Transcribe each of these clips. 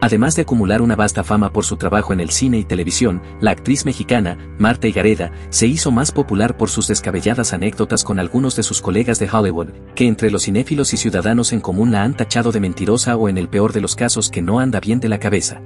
Además de acumular una vasta fama por su trabajo en el cine y televisión, la actriz mexicana, Marta Igareda, se hizo más popular por sus descabelladas anécdotas con algunos de sus colegas de Hollywood, que entre los cinéfilos y ciudadanos en común la han tachado de mentirosa o en el peor de los casos que no anda bien de la cabeza.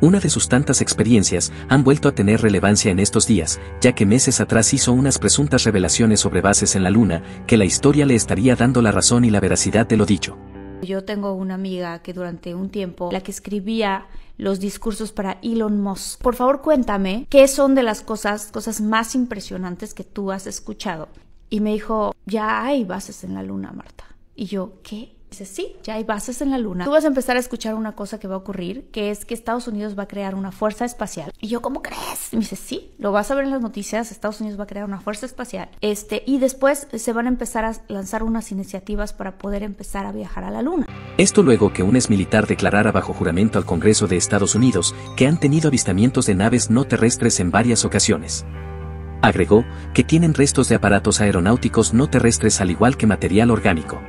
Una de sus tantas experiencias han vuelto a tener relevancia en estos días, ya que meses atrás hizo unas presuntas revelaciones sobre bases en la Luna, que la historia le estaría dando la razón y la veracidad de lo dicho. Yo tengo una amiga que durante un tiempo, la que escribía los discursos para Elon Musk. Por favor, cuéntame qué son de las cosas, cosas más impresionantes que tú has escuchado. Y me dijo, ya hay bases en la luna, Marta. Y yo, ¿qué? Dice, sí, ya hay bases en la Luna. Tú vas a empezar a escuchar una cosa que va a ocurrir, que es que Estados Unidos va a crear una fuerza espacial. Y yo, ¿cómo crees? me dice, sí, lo vas a ver en las noticias, Estados Unidos va a crear una fuerza espacial. Este, y después se van a empezar a lanzar unas iniciativas para poder empezar a viajar a la Luna. Esto luego que un ex militar declarara bajo juramento al Congreso de Estados Unidos que han tenido avistamientos de naves no terrestres en varias ocasiones. Agregó que tienen restos de aparatos aeronáuticos no terrestres al igual que material orgánico.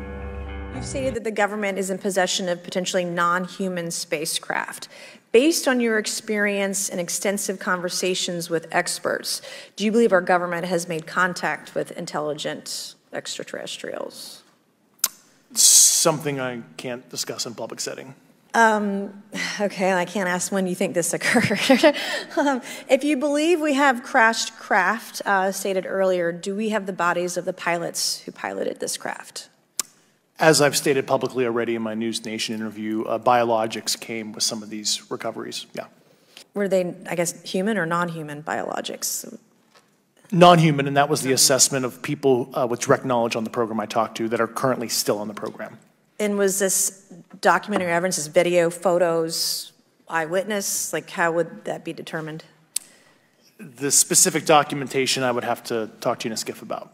You've stated that the government is in possession of potentially non human spacecraft. Based on your experience and extensive conversations with experts, do you believe our government has made contact with intelligent extraterrestrials? Something I can't discuss in public setting. Um, okay, I can't ask when you think this occurred. um, if you believe we have crashed craft, uh, stated earlier, do we have the bodies of the pilots who piloted this craft? As I've stated publicly already in my News Nation interview, uh, biologics came with some of these recoveries. Yeah. Were they, I guess, human or non-human biologics? Non-human, and that was the assessment of people uh, with direct knowledge on the program I talked to that are currently still on the program. And was this documentary evidence, this video, photos, eyewitness? Like, how would that be determined? The specific documentation I would have to talk to you in a skiff about.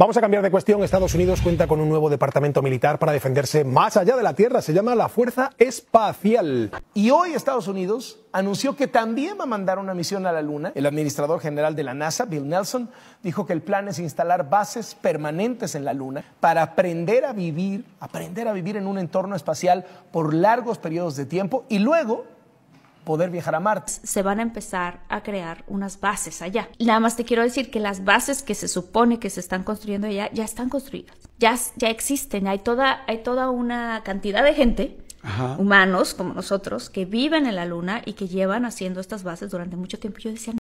Vamos a cambiar de cuestión. Estados Unidos cuenta con un nuevo departamento militar para defenderse más allá de la Tierra. Se llama la Fuerza Espacial. Y hoy Estados Unidos anunció que también va a mandar una misión a la Luna. El administrador general de la NASA, Bill Nelson, dijo que el plan es instalar bases permanentes en la Luna para aprender a vivir, aprender a vivir en un entorno espacial por largos periodos de tiempo y luego poder viajar a Marte. Se van a empezar a crear unas bases allá. Nada más te quiero decir que las bases que se supone que se están construyendo allá ya están construidas, ya, ya existen, hay toda, hay toda una cantidad de gente. humanos como nosotros que viven en la luna y que llevan haciendo estas bases durante mucho tiempo. Yo decía,